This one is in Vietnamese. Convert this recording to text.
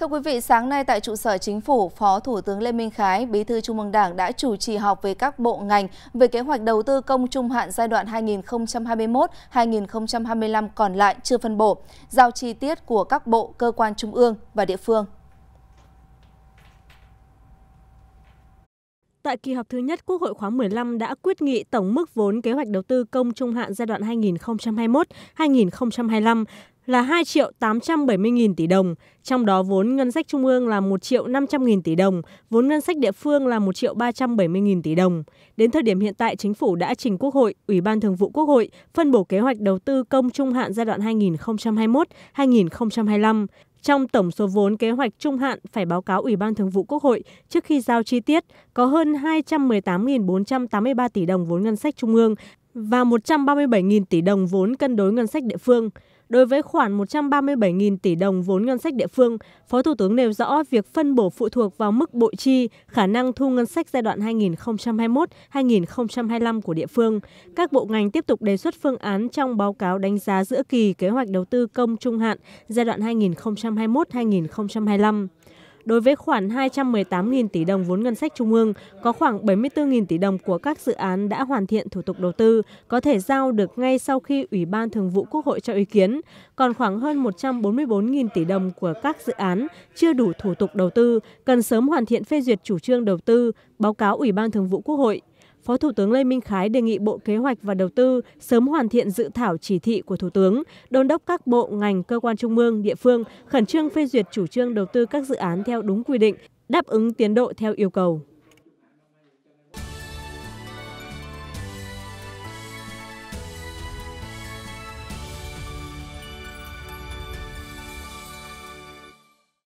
Thưa quý vị, sáng nay tại trụ sở chính phủ, Phó Thủ tướng Lê Minh Khái, Bí thư Trung ương Đảng đã chủ trì họp với các bộ ngành về kế hoạch đầu tư công trung hạn giai đoạn 2021-2025 còn lại chưa phân bổ, giao chi tiết của các bộ, cơ quan trung ương và địa phương. Tại kỳ họp thứ nhất Quốc hội khóa 15 đã quyết nghị tổng mức vốn kế hoạch đầu tư công trung hạn giai đoạn 2021-2025 là 2 triệu 870 nghìn tỷ đồng, trong đó vốn ngân sách trung ương là 1 triệu 500 nghìn tỷ đồng, vốn ngân sách địa phương là 1 triệu 370 nghìn tỷ đồng. Đến thời điểm hiện tại, Chính phủ đã trình Quốc hội, Ủy ban Thường vụ Quốc hội phân bổ kế hoạch đầu tư công trung hạn giai đoạn 2021-2025. Trong tổng số vốn kế hoạch trung hạn phải báo cáo Ủy ban Thường vụ Quốc hội trước khi giao chi tiết, có hơn 218.483 tỷ đồng vốn ngân sách trung ương và 137.000 tỷ đồng vốn cân đối ngân sách địa phương. Đối với khoản 137.000 tỷ đồng vốn ngân sách địa phương, Phó Thủ tướng nêu rõ việc phân bổ phụ thuộc vào mức bội chi, khả năng thu ngân sách giai đoạn 2021-2025 của địa phương. Các bộ ngành tiếp tục đề xuất phương án trong báo cáo đánh giá giữa kỳ kế hoạch đầu tư công trung hạn giai đoạn 2021-2025 đối với khoảng 218.000 tỷ đồng vốn ngân sách trung ương, có khoảng 74.000 tỷ đồng của các dự án đã hoàn thiện thủ tục đầu tư có thể giao được ngay sau khi Ủy ban Thường vụ Quốc hội cho ý kiến, còn khoảng hơn 144.000 tỷ đồng của các dự án chưa đủ thủ tục đầu tư cần sớm hoàn thiện phê duyệt chủ trương đầu tư, báo cáo Ủy ban Thường vụ Quốc hội Phó Thủ tướng Lê Minh Khái đề nghị Bộ Kế hoạch và Đầu tư sớm hoàn thiện dự thảo chỉ thị của Thủ tướng, đôn đốc các bộ, ngành, cơ quan trung ương, địa phương khẩn trương phê duyệt chủ trương đầu tư các dự án theo đúng quy định, đáp ứng tiến độ theo yêu cầu.